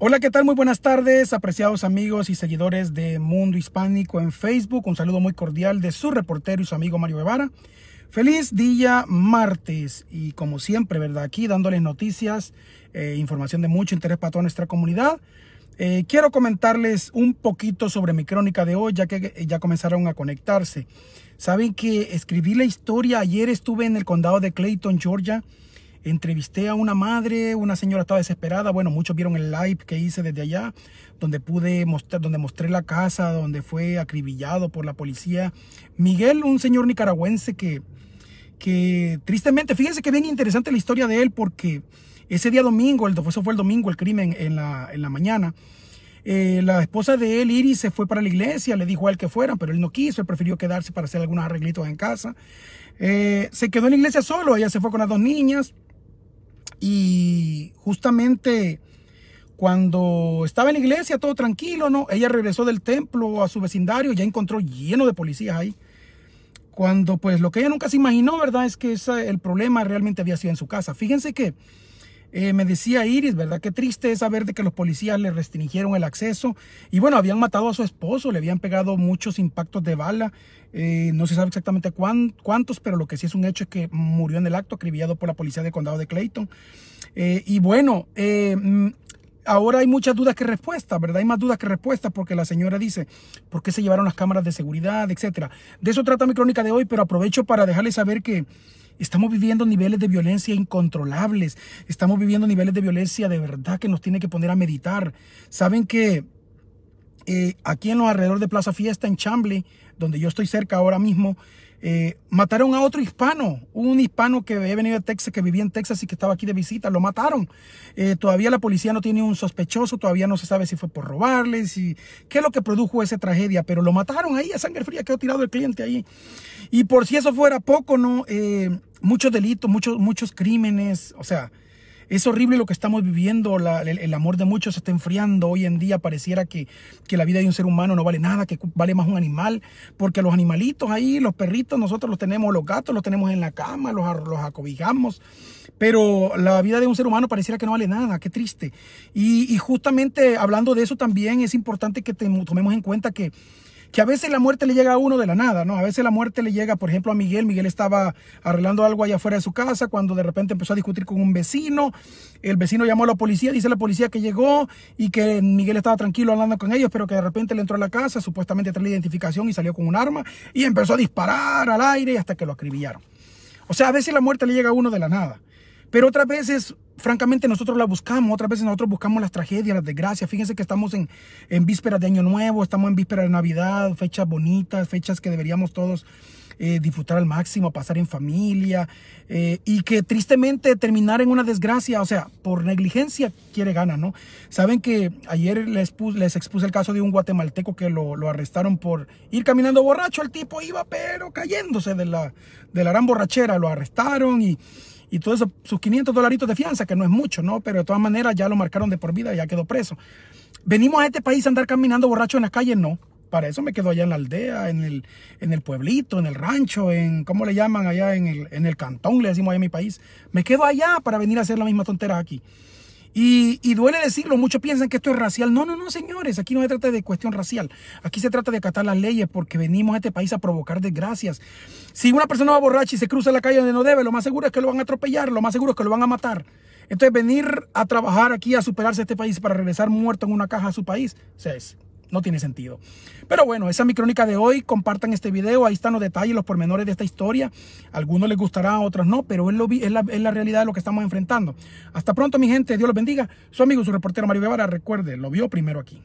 Hola, ¿qué tal? Muy buenas tardes, apreciados amigos y seguidores de Mundo Hispánico en Facebook. Un saludo muy cordial de su reportero y su amigo Mario Guevara. Feliz día martes y como siempre, ¿verdad? Aquí dándoles noticias, eh, información de mucho interés para toda nuestra comunidad. Eh, quiero comentarles un poquito sobre mi crónica de hoy, ya que eh, ya comenzaron a conectarse. Saben que escribí la historia, ayer estuve en el condado de Clayton, Georgia, entrevisté a una madre, una señora estaba desesperada, bueno, muchos vieron el live que hice desde allá, donde pude mostrar, donde mostré la casa, donde fue acribillado por la policía. Miguel, un señor nicaragüense que, que tristemente, fíjense que bien interesante la historia de él, porque ese día domingo, el, eso fue el domingo, el crimen en la, en la mañana, eh, la esposa de él, Iris, se fue para la iglesia, le dijo a él que fuera, pero él no quiso, él prefirió quedarse para hacer algunos arreglitos en casa. Eh, se quedó en la iglesia solo, ella se fue con las dos niñas, y justamente cuando estaba en la iglesia, todo tranquilo, ¿no? Ella regresó del templo a su vecindario, y ya encontró lleno de policías ahí. Cuando pues lo que ella nunca se imaginó, ¿verdad? Es que ese, el problema realmente había sido en su casa. Fíjense que eh, me decía Iris, ¿verdad? Qué triste es saber de que los policías le restringieron el acceso. Y bueno, habían matado a su esposo, le habían pegado muchos impactos de bala. Eh, no se sabe exactamente cuántos, pero lo que sí es un hecho es que murió en el acto, acribillado por la policía del condado de Clayton. Eh, y bueno, mm, ahora hay muchas dudas que respuestas, ¿verdad? Hay más dudas que respuestas porque la señora dice, ¿por qué se llevaron las cámaras de seguridad, etcétera? De eso trata mi crónica de hoy, pero aprovecho para dejarles saber que Estamos viviendo niveles de violencia incontrolables. Estamos viviendo niveles de violencia de verdad que nos tiene que poner a meditar. Saben que eh, aquí en los alrededores de Plaza Fiesta, en Chamble, donde yo estoy cerca ahora mismo, eh, mataron a otro hispano, un hispano que he venido de Texas, que vivía en Texas y que estaba aquí de visita, lo mataron. Eh, todavía la policía no tiene un sospechoso, todavía no se sabe si fue por robarles y qué es lo que produjo esa tragedia, pero lo mataron ahí a sangre fría, que ha tirado el cliente ahí. Y por si eso fuera poco, ¿no? Eh, muchos delitos, muchos, muchos crímenes, o sea, es horrible lo que estamos viviendo, el, amor de muchos se está enfriando, hoy en día pareciera que, la vida de un ser humano no vale nada, que vale más un animal, porque los animalitos ahí, los perritos, nosotros los tenemos, los gatos los tenemos en la cama, los, los acobijamos, pero la vida de un ser humano pareciera que no vale nada, qué triste. Y, justamente hablando de eso también es importante que tomemos en cuenta que que a veces la muerte le llega a uno de la nada, ¿no? A veces la muerte le llega, por ejemplo, a Miguel. Miguel estaba arreglando algo allá afuera de su casa cuando de repente empezó a discutir con un vecino. El vecino llamó a la policía, dice la policía que llegó y que Miguel estaba tranquilo hablando con ellos, pero que de repente le entró a la casa, supuestamente trae la identificación y salió con un arma y empezó a disparar al aire hasta que lo acribillaron. O sea, a veces la muerte le llega a uno de la nada. Pero otras veces francamente nosotros la buscamos, otras veces nosotros buscamos las tragedias, las desgracias. Fíjense que estamos en, vísperas de Año Nuevo, estamos en vísperas de Navidad, fechas bonitas, fechas que deberíamos todos eh, disfrutar al máximo, pasar en familia eh, y que tristemente terminar en una desgracia, o sea, por negligencia quiere gana, ¿no? Saben que ayer les, les expuse el caso de un guatemalteco que lo, lo, arrestaron por ir caminando borracho, el tipo iba pero cayéndose de la, de la gran borrachera, lo arrestaron y y todos sus 500 dolaritos de fianza, que no es mucho, ¿no? Pero de todas maneras ya lo marcaron de por vida, ya quedó preso. ¿Venimos a este país a andar caminando borracho en las calles? No. Para eso me quedo allá en la aldea, en el, en el pueblito, en el rancho, en, ¿cómo le llaman allá? En el, en el cantón, le decimos allá en mi país. Me quedo allá para venir a hacer la misma tontera aquí. Y, duele decirlo, muchos piensan que esto es racial. No, no, no, señores, aquí no se trata de cuestión racial. Aquí se trata de acatar las leyes porque venimos a este país a provocar desgracias. Si una persona va borracha y se cruza la calle donde no debe, lo más seguro es que lo van a atropellar, lo más seguro es que lo van a matar. Entonces venir a trabajar aquí, a superarse este país para regresar muerto en una caja a su país, o sea, es no tiene sentido. Pero bueno, esa es mi crónica de hoy. Compartan este video. Ahí están los detalles, los pormenores de esta historia. algunos les gustará, a otros no, pero es, lo, la, es la realidad de lo que estamos enfrentando. Hasta pronto, mi gente. Dios los bendiga. Su amigo, su reportero Mario Guevara. Recuerde, lo vio primero aquí.